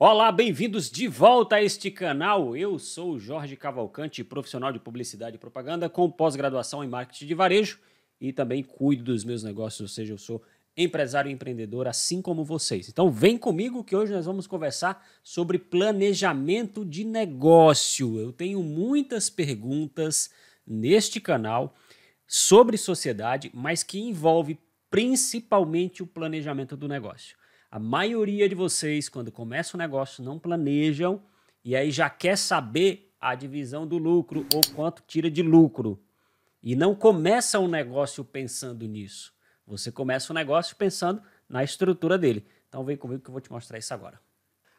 Olá, bem-vindos de volta a este canal. Eu sou Jorge Cavalcante, profissional de publicidade e propaganda com pós-graduação em marketing de varejo e também cuido dos meus negócios, ou seja, eu sou empresário e empreendedor assim como vocês. Então, vem comigo que hoje nós vamos conversar sobre planejamento de negócio. Eu tenho muitas perguntas neste canal sobre sociedade, mas que envolve principalmente o planejamento do negócio. A maioria de vocês, quando começa o um negócio, não planejam e aí já quer saber a divisão do lucro ou quanto tira de lucro. E não começa um negócio pensando nisso. Você começa o um negócio pensando na estrutura dele. Então vem comigo que eu vou te mostrar isso agora.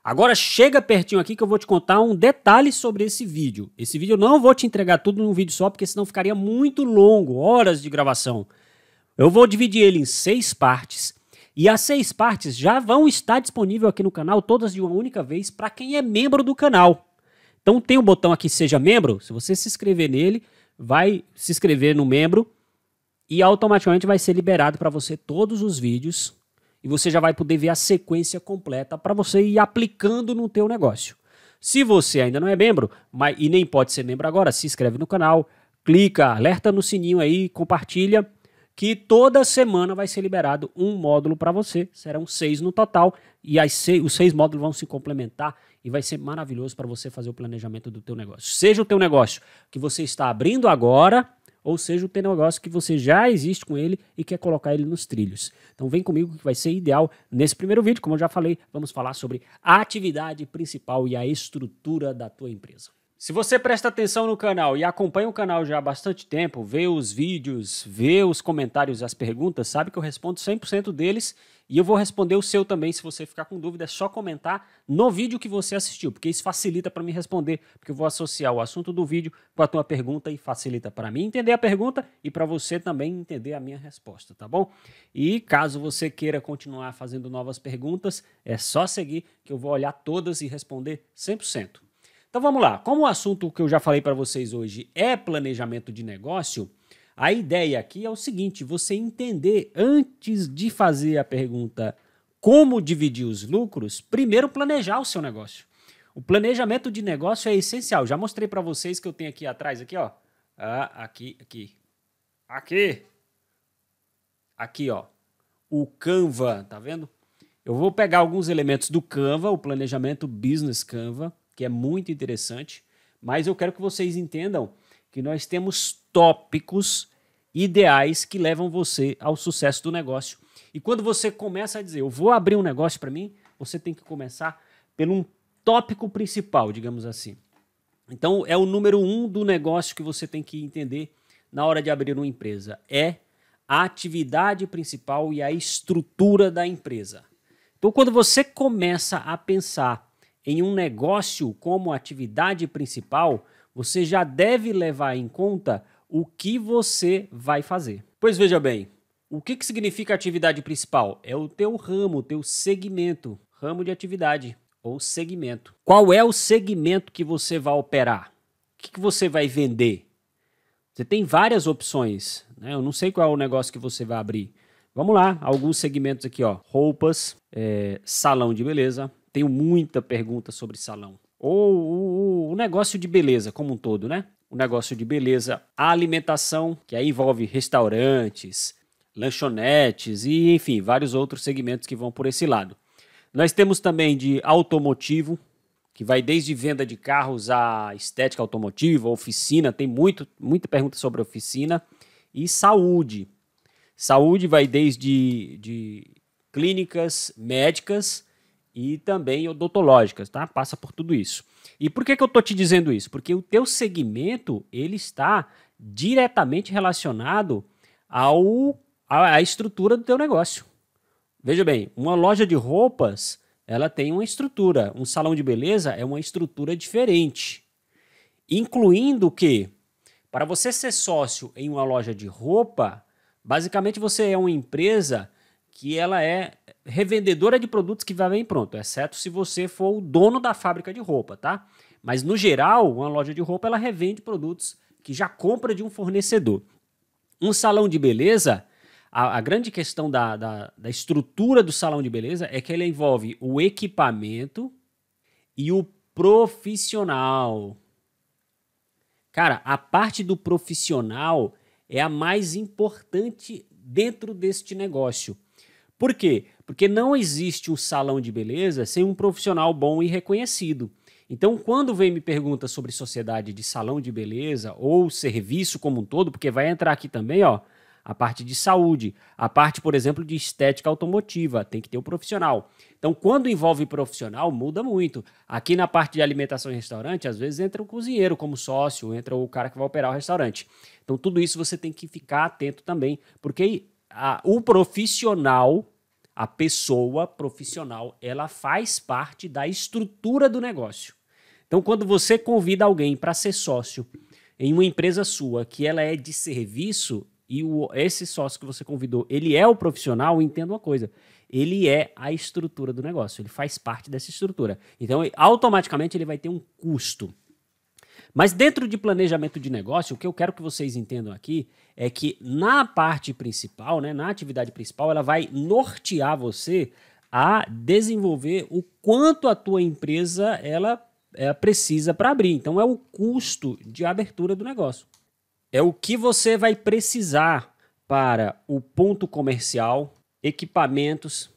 Agora chega pertinho aqui que eu vou te contar um detalhe sobre esse vídeo. Esse vídeo eu não vou te entregar tudo num vídeo só, porque senão ficaria muito longo, horas de gravação. Eu vou dividir ele em seis partes e as seis partes já vão estar disponível aqui no canal, todas de uma única vez, para quem é membro do canal. Então tem um botão aqui, seja membro, se você se inscrever nele, vai se inscrever no membro e automaticamente vai ser liberado para você todos os vídeos e você já vai poder ver a sequência completa para você ir aplicando no teu negócio. Se você ainda não é membro mas, e nem pode ser membro agora, se inscreve no canal, clica, alerta no sininho aí, compartilha que toda semana vai ser liberado um módulo para você. Serão seis no total e as seis, os seis módulos vão se complementar e vai ser maravilhoso para você fazer o planejamento do teu negócio. Seja o teu negócio que você está abrindo agora ou seja o teu negócio que você já existe com ele e quer colocar ele nos trilhos. Então vem comigo que vai ser ideal. Nesse primeiro vídeo, como eu já falei, vamos falar sobre a atividade principal e a estrutura da tua empresa. Se você presta atenção no canal e acompanha o canal já há bastante tempo, vê os vídeos, vê os comentários, as perguntas, sabe que eu respondo 100% deles e eu vou responder o seu também. Se você ficar com dúvida, é só comentar no vídeo que você assistiu, porque isso facilita para mim responder, porque eu vou associar o assunto do vídeo com a tua pergunta e facilita para mim entender a pergunta e para você também entender a minha resposta, tá bom? E caso você queira continuar fazendo novas perguntas, é só seguir que eu vou olhar todas e responder 100%. Então vamos lá. Como o assunto que eu já falei para vocês hoje é planejamento de negócio, a ideia aqui é o seguinte: você entender antes de fazer a pergunta como dividir os lucros, primeiro planejar o seu negócio. O planejamento de negócio é essencial. Já mostrei para vocês que eu tenho aqui atrás, aqui, ó. Ah, aqui, aqui. Aqui. Aqui, ó. O Canva, tá vendo? Eu vou pegar alguns elementos do Canva, o planejamento Business Canva, que é muito interessante, mas eu quero que vocês entendam que nós temos tópicos ideais que levam você ao sucesso do negócio. E quando você começa a dizer, eu vou abrir um negócio para mim, você tem que começar pelo um tópico principal, digamos assim. Então, é o número um do negócio que você tem que entender na hora de abrir uma empresa. É a atividade principal e a estrutura da empresa. Então, quando você começa a pensar em um negócio como atividade principal, você já deve levar em conta o que você vai fazer. Pois veja bem, o que, que significa atividade principal? É o teu ramo, o teu segmento, ramo de atividade ou segmento. Qual é o segmento que você vai operar? O que, que você vai vender? Você tem várias opções, né? Eu não sei qual é o negócio que você vai abrir. Vamos lá, alguns segmentos aqui, ó. Roupas, é, salão de beleza, tenho muita pergunta sobre salão. Ou o negócio de beleza como um todo, né? O negócio de beleza, a alimentação, que aí envolve restaurantes, lanchonetes e, enfim, vários outros segmentos que vão por esse lado. Nós temos também de automotivo, que vai desde venda de carros à estética automotiva, oficina, tem muito, muita pergunta sobre oficina, e saúde. Saúde vai desde de clínicas médicas e também odontológicas, tá? Passa por tudo isso. E por que, que eu tô te dizendo isso? Porque o teu segmento, ele está diretamente relacionado ao à estrutura do teu negócio. Veja bem, uma loja de roupas, ela tem uma estrutura, um salão de beleza é uma estrutura diferente. Incluindo que para você ser sócio em uma loja de roupa, basicamente você é uma empresa que ela é revendedora de produtos que vai bem pronto, exceto se você for o dono da fábrica de roupa, tá? Mas no geral, uma loja de roupa ela revende produtos que já compra de um fornecedor. Um salão de beleza, a, a grande questão da, da, da estrutura do salão de beleza é que ele envolve o equipamento e o profissional. Cara, a parte do profissional é a mais importante dentro deste negócio. Por quê? Porque não existe um salão de beleza sem um profissional bom e reconhecido. Então, quando vem me pergunta sobre sociedade de salão de beleza ou serviço como um todo, porque vai entrar aqui também, ó, a parte de saúde, a parte, por exemplo, de estética automotiva, tem que ter o um profissional. Então, quando envolve profissional, muda muito. Aqui na parte de alimentação e restaurante, às vezes entra o cozinheiro como sócio, entra o cara que vai operar o restaurante. Então, tudo isso você tem que ficar atento também, porque a, o profissional a pessoa profissional, ela faz parte da estrutura do negócio. Então, quando você convida alguém para ser sócio em uma empresa sua que ela é de serviço e o, esse sócio que você convidou, ele é o profissional, entenda uma coisa, ele é a estrutura do negócio, ele faz parte dessa estrutura. Então, automaticamente ele vai ter um custo. Mas dentro de planejamento de negócio, o que eu quero que vocês entendam aqui é que na parte principal, né, na atividade principal, ela vai nortear você a desenvolver o quanto a tua empresa ela é, precisa para abrir. Então é o custo de abertura do negócio. É o que você vai precisar para o ponto comercial, equipamentos,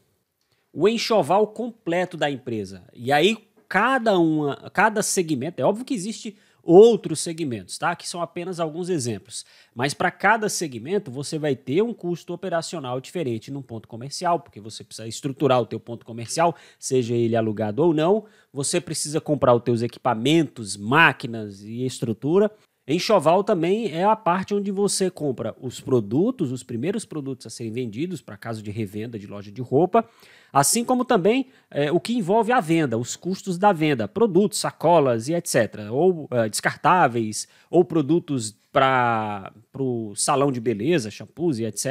o enxoval completo da empresa. E aí cada uma, cada segmento, é óbvio que existe outros segmentos, tá? Que são apenas alguns exemplos. Mas para cada segmento você vai ter um custo operacional diferente num ponto comercial, porque você precisa estruturar o teu ponto comercial, seja ele alugado ou não. Você precisa comprar os teus equipamentos, máquinas e estrutura. Enxoval também é a parte onde você compra os produtos, os primeiros produtos a serem vendidos para caso de revenda de loja de roupa, assim como também é, o que envolve a venda, os custos da venda, produtos, sacolas e etc. Ou é, descartáveis, ou produtos para o salão de beleza, shampoos e etc.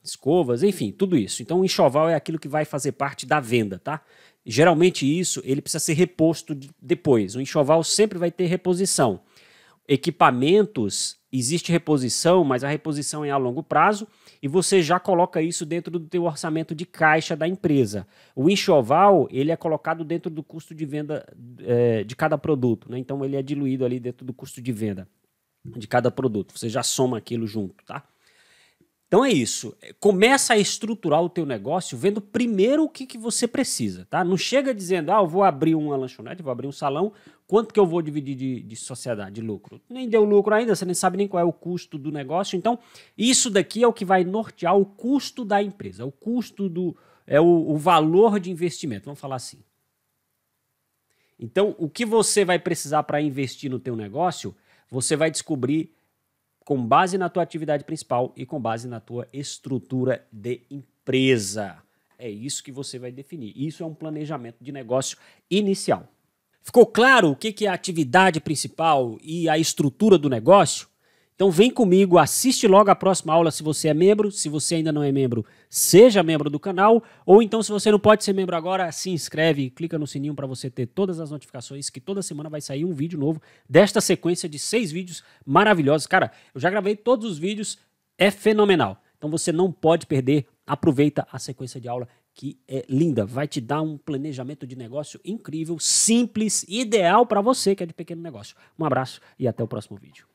Escovas, enfim, tudo isso. Então, o enxoval é aquilo que vai fazer parte da venda, tá? Geralmente isso ele precisa ser reposto depois. O enxoval sempre vai ter reposição equipamentos, existe reposição, mas a reposição é a longo prazo e você já coloca isso dentro do teu orçamento de caixa da empresa. O enxoval, ele é colocado dentro do custo de venda é, de cada produto, né? então ele é diluído ali dentro do custo de venda de cada produto, você já soma aquilo junto, tá? Então é isso. É, começa a estruturar o teu negócio vendo primeiro o que, que você precisa, tá? Não chega dizendo, ah, eu vou abrir uma lanchonete, vou abrir um salão, quanto que eu vou dividir de, de sociedade, de lucro? Nem deu lucro ainda, você nem sabe nem qual é o custo do negócio. Então, isso daqui é o que vai nortear o custo da empresa, o custo do... é o, o valor de investimento, vamos falar assim. Então, o que você vai precisar para investir no teu negócio, você vai descobrir com base na tua atividade principal e com base na tua estrutura de empresa. É isso que você vai definir. Isso é um planejamento de negócio inicial. Ficou claro o que é a atividade principal e a estrutura do negócio? Então vem comigo, assiste logo a próxima aula se você é membro, se você ainda não é membro, seja membro do canal, ou então se você não pode ser membro agora, se inscreve, clica no sininho para você ter todas as notificações que toda semana vai sair um vídeo novo desta sequência de seis vídeos maravilhosos. Cara, eu já gravei todos os vídeos, é fenomenal. Então você não pode perder, aproveita a sequência de aula que é linda, vai te dar um planejamento de negócio incrível, simples, ideal para você que é de pequeno negócio. Um abraço e até o próximo vídeo.